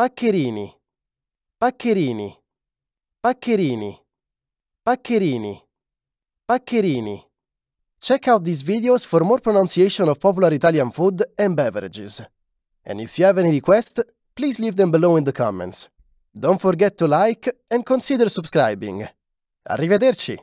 Paccherini, Paccherini, Paccherini, Paccherini, Paccherini. Check out these videos for more pronunciation of popular Italian food and beverages. And if you have any requests, please leave them below in the comments. Don't forget to like and consider subscribing. Arrivederci!